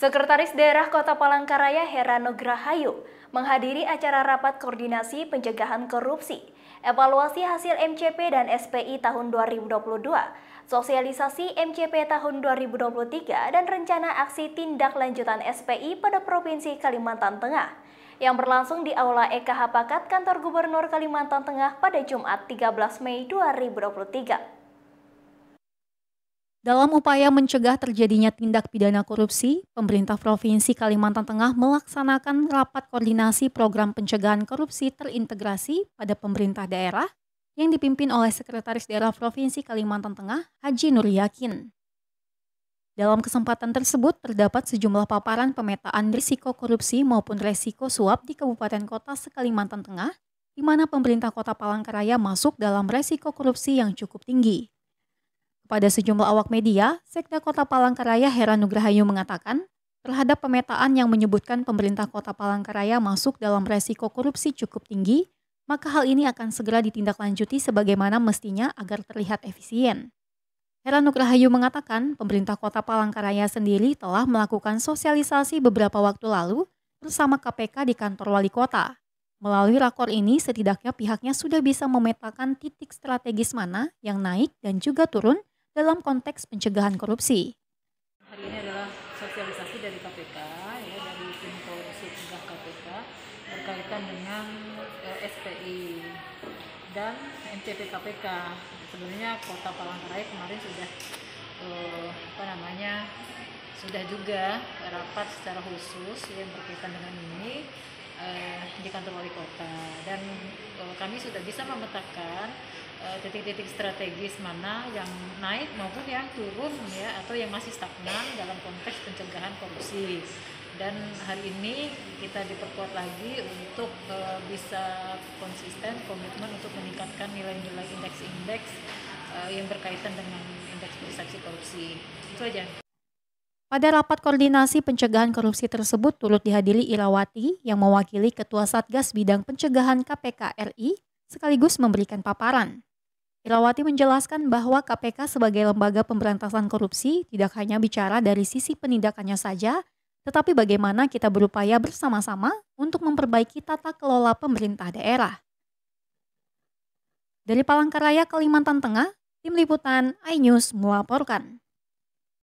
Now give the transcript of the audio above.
Sekretaris Daerah Kota Palangkaraya Herano Grahayu menghadiri acara rapat koordinasi pencegahan korupsi, evaluasi hasil MCP dan SPI tahun 2022, sosialisasi MCP tahun 2023 dan rencana aksi tindak lanjutan SPI pada Provinsi Kalimantan Tengah yang berlangsung di Aula EKH Pakat Kantor Gubernur Kalimantan Tengah pada Jumat 13 Mei 2023. Dalam upaya mencegah terjadinya tindak pidana korupsi, pemerintah Provinsi Kalimantan Tengah melaksanakan rapat koordinasi program pencegahan korupsi terintegrasi pada pemerintah daerah yang dipimpin oleh Sekretaris Daerah Provinsi Kalimantan Tengah, Haji Nur Yakin. Dalam kesempatan tersebut terdapat sejumlah paparan pemetaan risiko korupsi maupun risiko suap di kabupaten kota se-Kalimantan Tengah, di mana pemerintah kota Palangkaraya masuk dalam risiko korupsi yang cukup tinggi. Pada sejumlah awak media, Sekda Kota Palangkaraya Nugrahayu mengatakan, terhadap pemetaan yang menyebutkan pemerintah Kota Palangkaraya masuk dalam resiko korupsi cukup tinggi, maka hal ini akan segera ditindaklanjuti sebagaimana mestinya agar terlihat efisien. Heranugrahayu mengatakan, pemerintah Kota Palangkaraya sendiri telah melakukan sosialisasi beberapa waktu lalu bersama KPK di kantor wali kota. Melalui rakor ini, setidaknya pihaknya sudah bisa memetakan titik strategis mana yang naik dan juga turun dalam konteks pencegahan korupsi. Hari ini adalah sosialisasi dari KPK, ya, dari tim korupsi pencegah KPK berkaitan dengan eh, SPI dan NCP KPK. Sebenarnya Kota Palangkaraya kemarin sudah eh, apa namanya sudah juga rapat secara khusus yang berkaitan dengan ini eh, di kantor wali kota dan eh, kami sudah bisa memetakan Eh, titik-titik strategis mana yang naik maupun yang turun ya atau yang masih stagnan dalam konteks pencegahan korupsi dan hari ini kita diperkuat lagi untuk uh, bisa konsisten komitmen untuk meningkatkan nilai-nilai indeks-indeks uh, yang berkaitan dengan indeks persepsi korupsi itu aja. Pada rapat koordinasi pencegahan korupsi tersebut turut dihadiri Irawati yang mewakili Ketua Satgas Bidang Pencegahan KPK RI sekaligus memberikan paparan. Irawati menjelaskan bahwa KPK sebagai lembaga pemberantasan korupsi tidak hanya bicara dari sisi penindakannya saja, tetapi bagaimana kita berupaya bersama-sama untuk memperbaiki tata kelola pemerintah daerah. Dari Palangkaraya, Kalimantan Tengah, Tim Liputan iNews melaporkan.